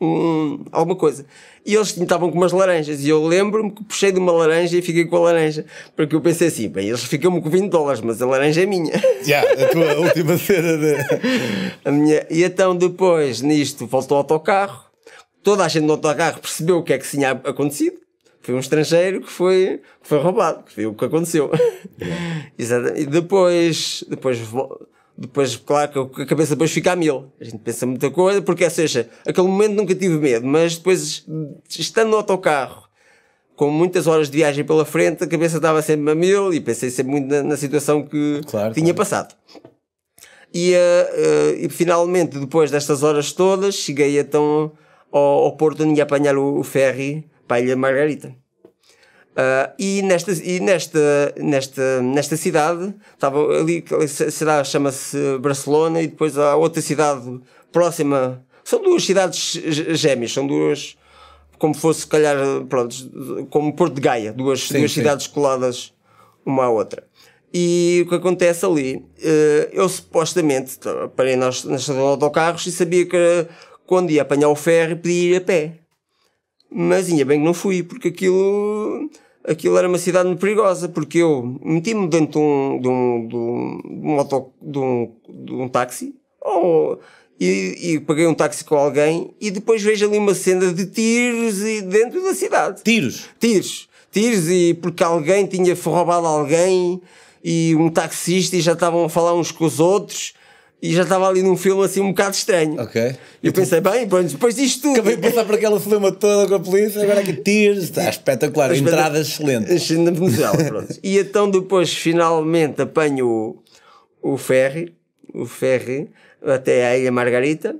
um, alguma coisa. E eles estavam com umas laranjas. E eu lembro-me que puxei de uma laranja e fiquei com a laranja. Porque eu pensei assim: bem, eles ficam-me com 20 dólares, mas a laranja é minha. Já, yeah, a tua última cena. De... a minha. E então depois, nisto, voltou o autocarro. Toda a gente no autocarro percebeu o que é que tinha acontecido. Foi um estrangeiro que foi, que foi roubado. Foi o que aconteceu. Yeah. e depois, depois depois, claro, que a cabeça depois fica a mil. A gente pensa muita coisa, porque, ou seja, aquele momento nunca tive medo, mas depois, estando no autocarro, com muitas horas de viagem pela frente, a cabeça estava sempre a mil e pensei sempre muito na, na situação que claro, tinha claro. passado. E, uh, uh, e, finalmente, depois destas horas todas, cheguei então ao, ao Porto onde ia apanhar o, o ferry para a Ilha Margarita. Uh, e nesta, e nesta, nesta, nesta cidade, estava ali, a cidade chama-se Barcelona, e depois há outra cidade próxima. São duas cidades gêmeas, são duas, como fosse, se calhar, pronto, como Porto de Gaia, duas, sim, duas sim. cidades coladas uma à outra. E o que acontece ali, uh, eu supostamente parei na estação de autocarros e sabia que quando ia apanhar o ferro podia ir a pé. Mas ainda bem que não fui, porque aquilo aquilo era uma cidade muito perigosa, porque eu meti-me dentro de um, de um, de um, de um, auto, de um, de um táxi ou, e, e, paguei um táxi com alguém e depois vejo ali uma cena de tiros e dentro da cidade. Tiros? Tiros. Tiros e porque alguém tinha roubado alguém e um taxista e já estavam a falar uns com os outros e já estava ali num filme assim um bocado estranho. Ok. E eu pensei, bem, pronto, depois disto tudo. Acabei de passar por aquela filme toda com a polícia, agora que tiros, está espetacular, Mas, entrada excelente. Na Venezuela, pronto. E então depois finalmente apanho o, o ferry, o ferry até a Ilha Margarita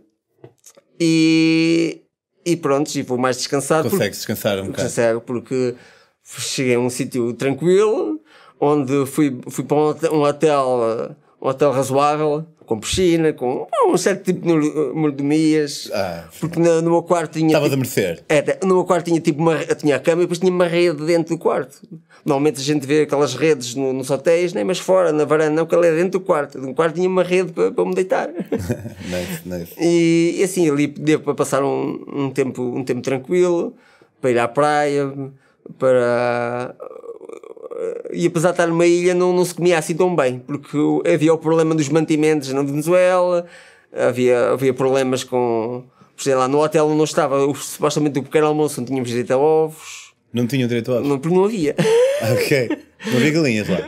e, e pronto, e vou mais descansado. Consegue descansar um bocado. Consegue, porque cheguei a um sítio tranquilo, onde fui, fui para um hotel, um hotel razoável, com piscina, com um certo tipo de mordomias. Ah, porque no, no, meu quarto tinha. Estava tipo, de merecer. Era, no meu quarto tinha tipo uma, tinha a cama e depois tinha uma rede dentro do quarto. Normalmente a gente vê aquelas redes no, nos hotéis, nem né? mas fora, na varanda, não, que ela é dentro do quarto. No quarto tinha uma rede para, para me deitar. nice, nice. E, e, assim, ali devo para passar um, um, tempo, um tempo tranquilo, para ir à praia, para e apesar de estar numa ilha, não, não se comia assim tão bem, porque havia o problema dos mantimentos na Venezuela, havia, havia problemas com. Por exemplo, lá no hotel não estava, o, supostamente o pequeno almoço não tínhamos direito a ovos. Não tinham direito a ovos? Não, porque não havia. ok. Não havia galinhas lá.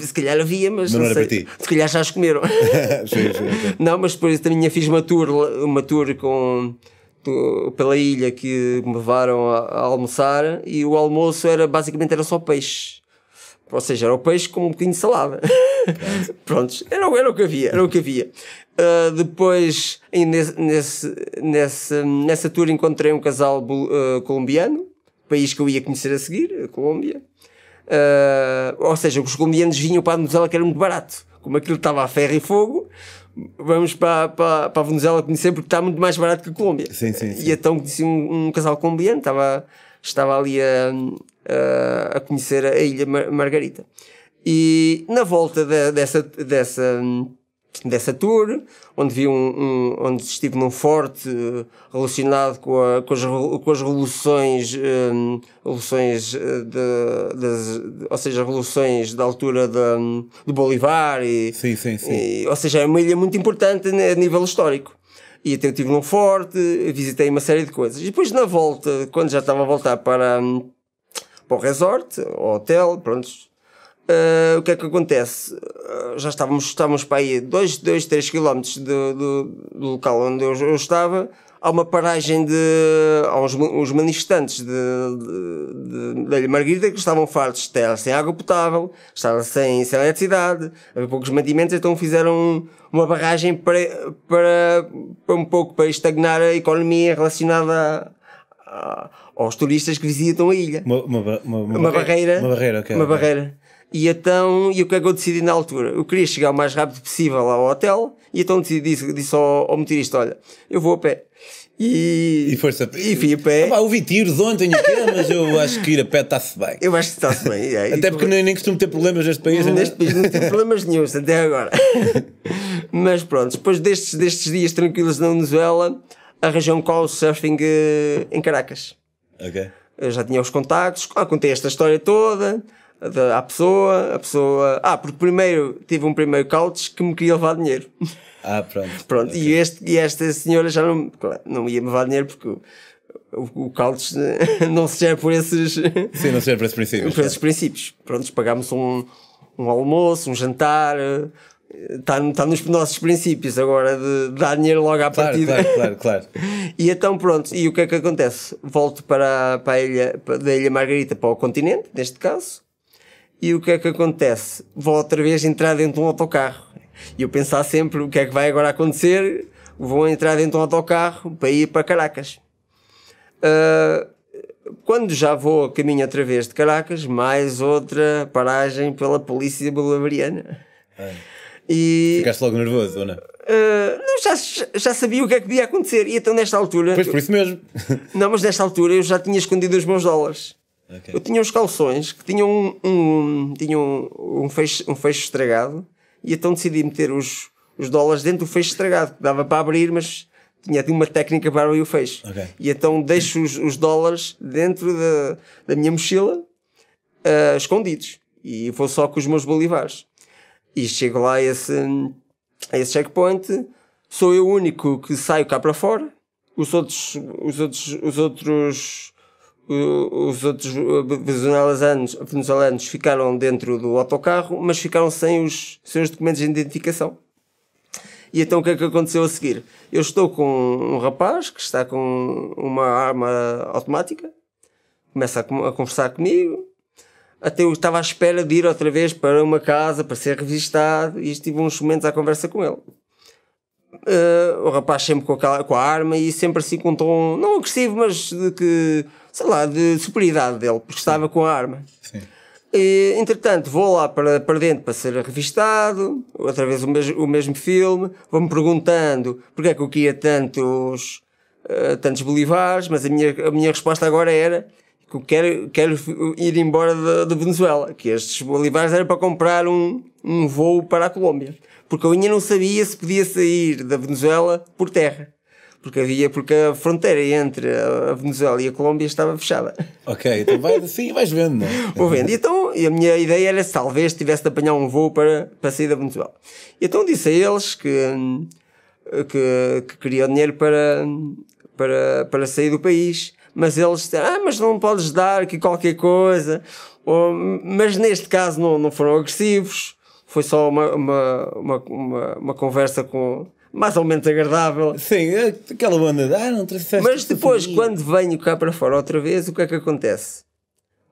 Se calhar havia, mas. não, era sei. Para ti. Se calhar já as comeram. sim, sim, Não, mas depois também fiz uma tour, uma tour com pela ilha que me levaram a, a, almoçar e o almoço era basicamente era só peixe. Ou seja, era o peixe com um bocadinho de salada. Okay. Prontos, era, era o que havia, era o que havia. Uh, depois, nesse, nesse, nessa, nessa tour, encontrei um casal uh, colombiano, país que eu ia conhecer a seguir, a Colômbia. Uh, ou seja, os colombianos vinham para a Venezuela que era muito barato. Como aquilo estava a ferro e fogo, vamos para, para, para a Venezuela conhecer porque está muito mais barato que a Colômbia. Sim, sim, sim. E então conheci um, um casal colombiano, estava estava ali a, a, conhecer a Ilha Margarita. E na volta de, dessa, dessa, dessa tour, onde, vi um, um, onde estive num forte eh, relacionado com, a, com, as, com as revoluções, um, eh, revoluções eh, de, das, ou seja, revoluções da altura do Bolivar. E, sim, sim, sim. E, ou seja, é uma ilha muito importante né, a nível histórico. E até eu estive num forte, visitei uma série de coisas. E depois, na volta, quando já estava a voltar para, hum, para o resort, o hotel, pronto, uh, o que é que acontece? Uh, já estávamos, estávamos para aí 2, 3 km do, do, do local onde eu, eu estava há uma paragem de. há uns, manifestantes de, de, de, de Margarida que estavam fartos de estar sem água potável, estar sem, sem eletricidade, havia poucos mantimentos, então fizeram uma barragem para, para, para um pouco para estagnar a economia relacionada a, a, aos turistas que visitam a ilha. Uma, uma, uma, uma barreira. Uma barreira, ok. Uma barreira. E então, e o que é que eu decidi na altura? Eu queria chegar o mais rápido possível ao hotel, e então decidi, disse, disse ao, ao motorista: Olha, eu vou a pé e, e força E fui a pé. Ah, pá, ouvi tiros ontem aqui, mas eu acho que ir a pé está-se bem. Eu acho que está-se bem. É, Até porque nem, nem costumo ter problemas neste país. Neste né? país não tenho problemas nenhum, até agora. mas pronto, depois destes, destes dias tranquilos na Venezuela, arranjei um call surfing eh, em Caracas. Ok. Eu já tinha os contactos, ah, contei esta história toda a à pessoa, a pessoa. Ah, porque primeiro tive um primeiro coach que me queria levar dinheiro. Ah, pronto. pronto, okay. e, este, e esta senhora já não, não ia me levar dinheiro porque o, o, o não se gera por esses. Sim, não se gera por esses princípios. Por esses princípios. Pronto, pagámos um, um almoço, um jantar. Está, eh, tá nos nossos princípios agora de dar dinheiro logo à claro, partida. Claro, claro, claro. e então pronto, e o que é que acontece? Volto para, para a ilha, para, da Ilha Margarita para o continente, neste caso, e o que é que acontece? Vou outra vez entrar dentro de um autocarro. E eu pensar sempre o que é que vai agora acontecer. Vou entrar dentro de um autocarro para ir para Caracas. Uh, quando já vou a caminho outra vez de Caracas, mais outra paragem pela polícia bolivariana. É. E... Ficaste logo nervoso, ou não? Uh, não já, já sabia o que é que podia acontecer. E então, nesta altura. Pois por isso mesmo. não, mas nesta altura eu já tinha escondido os meus dólares. Okay. Eu tinha uns calções que tinham um, um, tinham um, fecho, um fecho estragado e então decidi meter os, os dólares dentro do fecho estragado, que dava para abrir, mas tinha uma técnica para abrir o fecho. Okay. E então deixo os, os dólares dentro da, da minha mochila, uh, escondidos, e vou só com os meus bolivares. E chego lá a esse, a esse checkpoint, sou eu o único que saio cá para fora, os outros, os outros, os outros os outros venezuelanos, venezuelanos ficaram dentro do autocarro, mas ficaram sem os seus documentos de identificação. E então o que é que aconteceu a seguir? Eu estou com um rapaz que está com uma arma automática, começa a, conversar comigo, até eu estava à espera de ir outra vez para uma casa para ser revistado e estive uns momentos à conversa com ele. Uh, o rapaz sempre com, aquela, com a arma e sempre assim com um tom, não agressivo, mas de que sei lá, de superioridade dele, porque estava com a arma. Sim. E, entretanto, vou lá para, para dentro para ser revistado, outra vez o, mes o mesmo filme, vou-me perguntando porque é que eu queria tantos, uh, tantos bolivares, mas a minha, a minha resposta agora era que eu quero, quero ir embora da, Venezuela, que estes bolivares eram para comprar um, um voo para a Colômbia, porque eu ainda não sabia se podia sair da Venezuela por terra porque havia porque a fronteira entre a Venezuela e a Colômbia estava fechada. Ok, então vai assim vais vendo, não é? Vou vendo. E então, e a minha ideia era se talvez tivesse de apanhar um voo para, para sair da Venezuela. E então disse a eles que, que, que queria dinheiro para, para, para sair do país. Mas eles disseram, ah, mas não podes dar aqui qualquer coisa. Ou, mas neste caso não, não foram agressivos. Foi só uma, uma, uma, uma, uma conversa com, mais ou menos agradável. Sim, é aquela banda de ah, não trouxeste. Mas depois, quando venho cá para fora outra vez, o que é que acontece?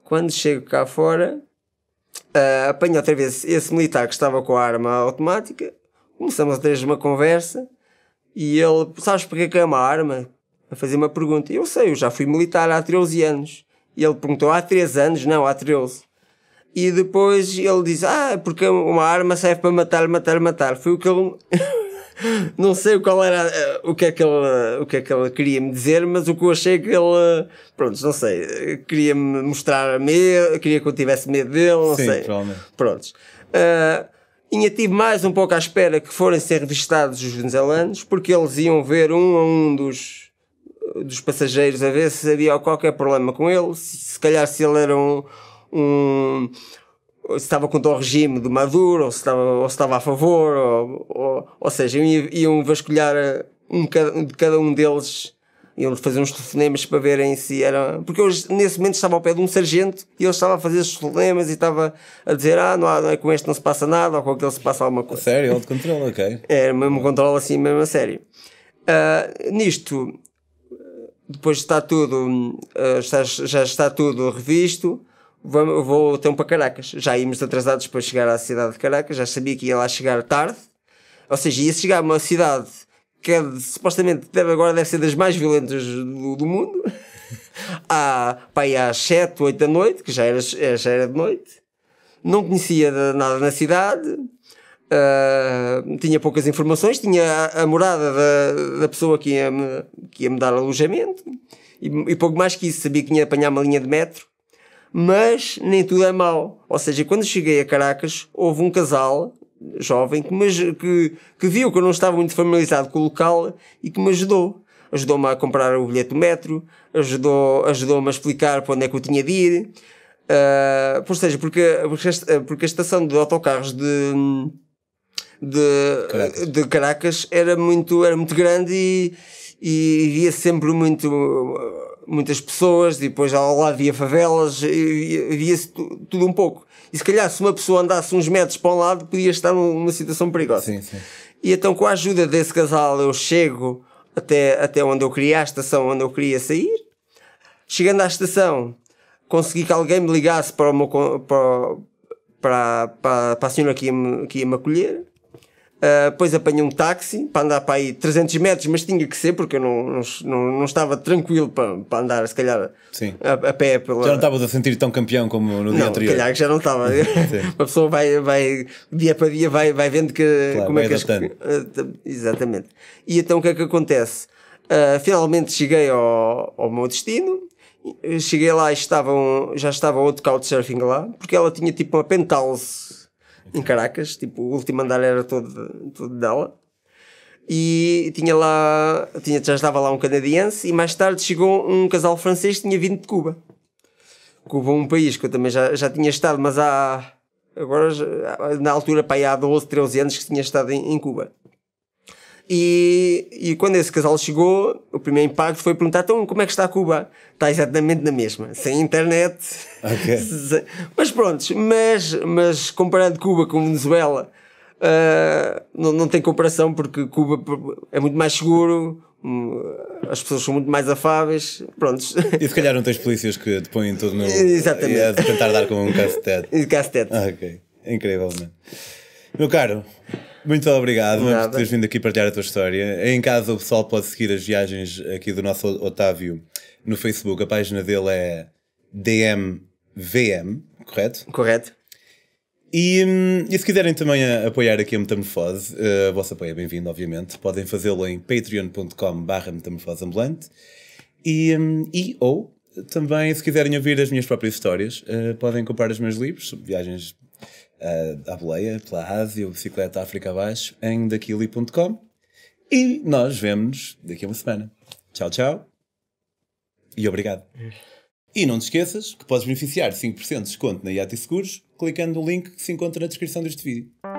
Quando chego cá fora, uh, apanho outra vez esse militar que estava com a arma automática, começamos a ter uma conversa e ele, sabes porque é que é uma arma? A fazer uma pergunta. Eu sei, eu já fui militar há 13 anos. E ele perguntou há 3 anos, não, há 13. E depois ele diz: Ah, porque uma arma serve para matar, matar, matar. Foi o que ele não sei qual era eh, o que é que ela, o que é que ela queria me dizer, mas o que eu achei é que ela, pronto, não sei, queria me mostrar medo, queria que eu tivesse medo dele, não Sim, sei. pronto. Prontos. Uh, eh, tive mais um pouco à espera que forem ser revistados os venezuelanos, porque eles iam ver um a um dos, dos passageiros a ver se havia qualquer problema com ele, se, se calhar se ele era um, um se estava contra o regime do Maduro, ou se estava, ou se estava a favor, ou, ou, ou seja, iam vasculhar eh, um, de cada um deles, iam fazer uns telefonemas para verem se era. Porque eu nesse momento estava ao pé de um sargento e ele estava a fazer os telefonemas e estava a dizer: Ah, não, há, não é com este não se passa nada, ou com aquele se passa alguma coisa. Sério, ele de controle, ok. É, era é, mesmo controle assim, mesmo a sério. Uh, nisto, depois está tudo, uh, ah, já, já está tudo revisto vou, vou ter um para Caracas. Já íamos atrasados para chegar à cidade de Caracas, já sabia que ia lá chegar tarde. Ou seja, ia chegar a uma cidade que é, supostamente deve, agora deve ser das mais violentas do, do mundo. à, para ir às 7, 8 da noite, que já era, é, já era de noite. Não conhecia nada na cidade. Uh, tinha poucas informações, tinha a, a morada da, da, pessoa que ia, me, que ia me dar alojamento e, e pouco mais que isso. Sabia que ia apanhar uma linha de metro mas nem tudo é mau. Ou seja, quando cheguei a Caracas, houve um casal jovem que, me, que, que viu que eu não estava muito familiarizado com o local e que me ajudou ajudou-me a comprar o bilhete do metro, ajudou, ajudou-me a explicar para onde é que eu tinha de ir. Uh, ou seja, porque, porque, a estação de autocarros de, de, Caracas. de Caracas era muito, era muito grande e, e sempre muito muitas pessoas, e depois ao lado havia favelas, havia se tudo um pouco. E se calhar, se uma pessoa andasse uns metros para um lado, podia estar numa situação perigosa. Sim, sim. E então, com a ajuda desse casal, eu chego até, até onde eu queria, à estação onde eu queria sair. Chegando à estação, consegui que alguém me ligasse para, o meu, para, para, para, para a senhora que ia, me, que ia me acolher. Ah, depois apanhei um táxi para andar para aí 300 metros, mas tinha que ser porque eu não, não, não estava tranquilo para, para andar, se calhar, a, a, pé. Pela... Já não estavas a sentir tão campeão como no não, dia anterior? Se calhar que já não estava. Uma pessoa vai, vai, dia para dia, vai, vai vendo que, claro, como é que as... Ah, exatamente. E então o que é que acontece? Uh, finalmente cheguei ao, ao meu destino, cheguei lá e estavam, já estava outro couchsurfing lá, porque ela tinha tipo uma penthouse em Caracas, tipo, o último andar era todo, todo dela. E tinha lá, tinha, já estava lá um canadiense, e mais tarde chegou um casal francês que tinha vindo de Cuba. Cuba é um país que eu também já, já tinha estado, mas há. Agora, na altura, pai, há 12, 13 anos que tinha estado em, em Cuba. E, e, quando esse casal chegou, o primeiro impacto foi perguntar: então, como é que está Cuba? Está exatamente na mesma, sem internet. Ok. prontos, mas, mas comparando Cuba com Venezuela, uh, não, não tem comparação porque Cuba é muito mais seguro, hum, as pessoas são muito mais afáveis, prontos. E se calhar não tens polícias que te põem tudo no... Exatamente. a tentar dar com um cacetete. Cacetete. Ah, ok, incrivelmente. Meu caro, muito obrigado por teres vindo aqui partilhar a tua história. Em casa o pessoal pode seguir as viagens aqui do nosso Otávio no Facebook. A página dele é DMVM, correto? Correto. E, hum, e, se quiserem também apoiar aqui a Metamorfose, uh, o vosso apoio é bem-vindo, obviamente. Podem fazê-lo em patreon.com/barra metamorfoseambulante e, um, e ou também, se quiserem ouvir as minhas próprias histórias, uh, podem comprar os meus livros viagens uh, à boleia, pela Ásia, ou bicicleta África abaixo, em daquili.com. E nós vemos-nos daqui a uma semana. Tchau, tchau. E obrigado. E não te esqueças que podes beneficiar de 5% de desconto na IATI Seguros clicando no link que se encontra na descrição deste vídeo.